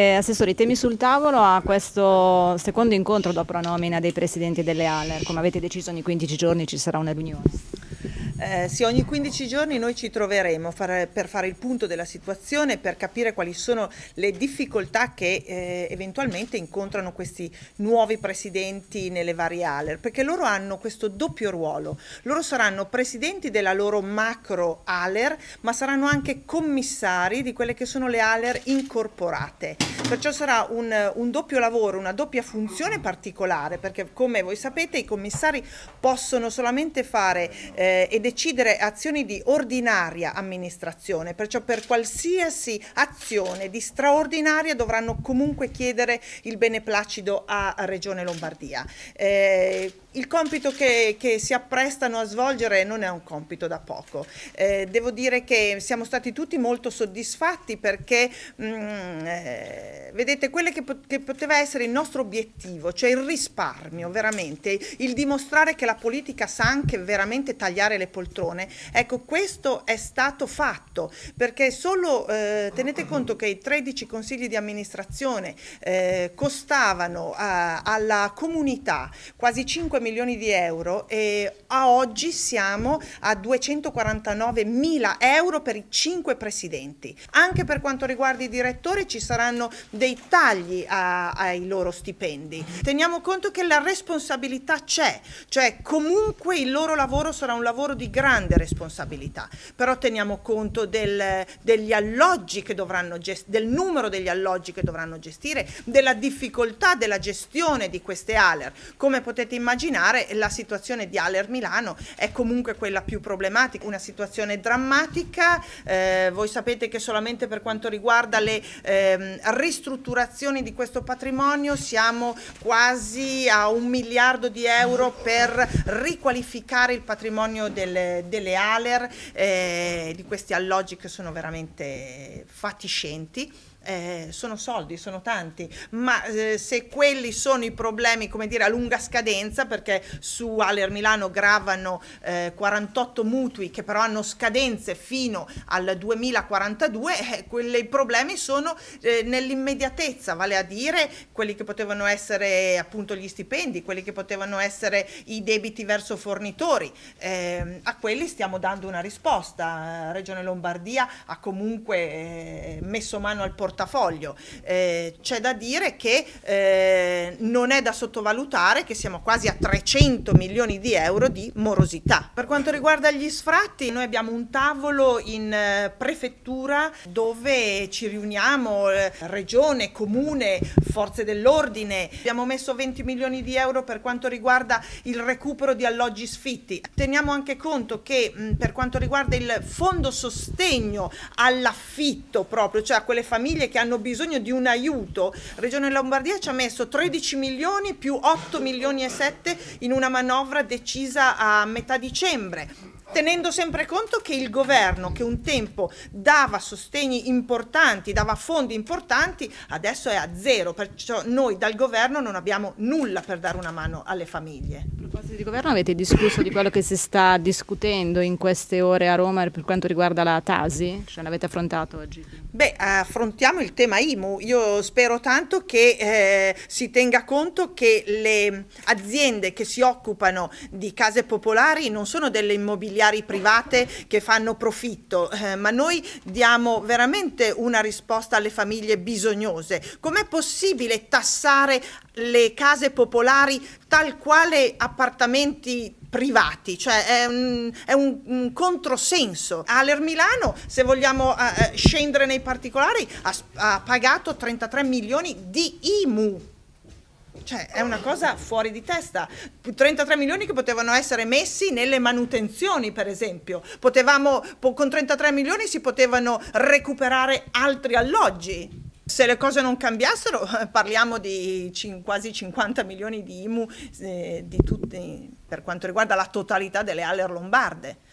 Eh, assessore, i temi sul tavolo a questo secondo incontro dopo la nomina dei presidenti delle ALER. Come avete deciso ogni 15 giorni ci sarà una riunione? Eh, sì, ogni 15 giorni noi ci troveremo far, per fare il punto della situazione, per capire quali sono le difficoltà che eh, eventualmente incontrano questi nuovi presidenti nelle varie ALER, perché loro hanno questo doppio ruolo. Loro saranno presidenti della loro macro ALER, ma saranno anche commissari di quelle che sono le ALER incorporate. Perciò sarà un, un doppio lavoro, una doppia funzione particolare, perché come voi sapete i commissari possono solamente fare eh, ed decidere azioni di ordinaria amministrazione, perciò per qualsiasi azione di straordinaria dovranno comunque chiedere il beneplacido a Regione Lombardia. Eh, il compito che, che, si apprestano a svolgere non è un compito da poco. Eh, devo dire che siamo stati tutti molto soddisfatti perché, mh, mm, eh, vedete, quello che, po che poteva essere il nostro obiettivo, cioè il risparmio veramente, il dimostrare che la politica sa anche veramente tagliare le politiche poltrone. Ecco, questo è stato fatto perché solo eh, tenete conto che i 13 consigli di amministrazione eh, costavano eh, alla comunità quasi 5 milioni di euro e a oggi siamo a 249 mila euro per i 5 presidenti. Anche per quanto riguarda i direttori ci saranno dei tagli a, ai loro stipendi. Teniamo conto che la responsabilità c'è, cioè comunque il loro lavoro sarà un lavoro di grande responsabilità, però teniamo conto del, degli alloggi che dovranno gestire, del numero degli alloggi che dovranno gestire, della difficoltà della gestione di queste ALER. Come potete immaginare la situazione di ALER Milano è comunque quella più problematica, una situazione drammatica, eh, voi sapete che solamente per quanto riguarda le eh, ristrutturazioni di questo patrimonio siamo quasi a un miliardo di euro per riqualificare il patrimonio delle delle, delle Aler, eh, di questi alloggi che sono veramente fatiscenti eh, sono soldi, sono tanti, ma eh, se quelli sono i problemi, come dire, a lunga scadenza, perché su Aler Milano gravano eh, 48 mutui che però hanno scadenze fino al 2042, eh, quei problemi sono eh, nell'immediatezza, vale a dire quelli che potevano essere appunto gli stipendi, quelli che potevano essere i debiti verso fornitori, ehm, a quelli stiamo dando una risposta. Regione Lombardia ha comunque eh, messo mano al portafoglio portafoglio. Eh, c'è da dire che eh, non è da sottovalutare che siamo quasi a 300 milioni di euro di morosità. Per quanto riguarda gli sfratti, noi abbiamo un tavolo in eh, prefettura dove ci riuniamo eh, regione, comune, forze dell'ordine. Abbiamo messo 20 milioni di euro per quanto riguarda il recupero di alloggi sfitti. Teniamo anche conto che mh, mm, per quanto riguarda il fondo sostegno all'affitto proprio, cioè a quelle famiglie famiglie che hanno bisogno di un aiuto. Regione Lombardia ci ha messo 13 milioni più 8 milioni e 7 in una manovra decisa a metà dicembre tenendo sempre conto che il governo che un tempo dava sostegni importanti, dava fondi importanti, adesso è a zero, perciò noi dal governo non abbiamo nulla per dare una mano alle famiglie di Governo avete discusso di quello che si sta discutendo in queste ore a Roma per quanto riguarda la Tasi? Cioè l'avete affrontato oggi? Beh, affrontiamo il tema IMU. Io spero tanto che eh, si tenga conto che le aziende che si occupano di case popolari non sono delle immobiliari private che fanno profitto, eh, ma noi diamo veramente una risposta alle famiglie bisognose. Com'è possibile tassare le case popolari tal quale appartamenti privati, cioè è un, è un, un controsenso. Aller Milano, se vogliamo eh, eh, scendere nei particolari, ha, ha pagato 33 milioni di IMU cioè è una cosa fuori di testa. 33 milioni che potevano essere messi nelle manutenzioni, per esempio. Potevamo, con 33 milioni si potevano recuperare altri alloggi. Se le cose non cambiassero, parliamo di quasi 50 milioni di IMU eh, di tutti, per quanto riguarda la totalità delle aller lombarde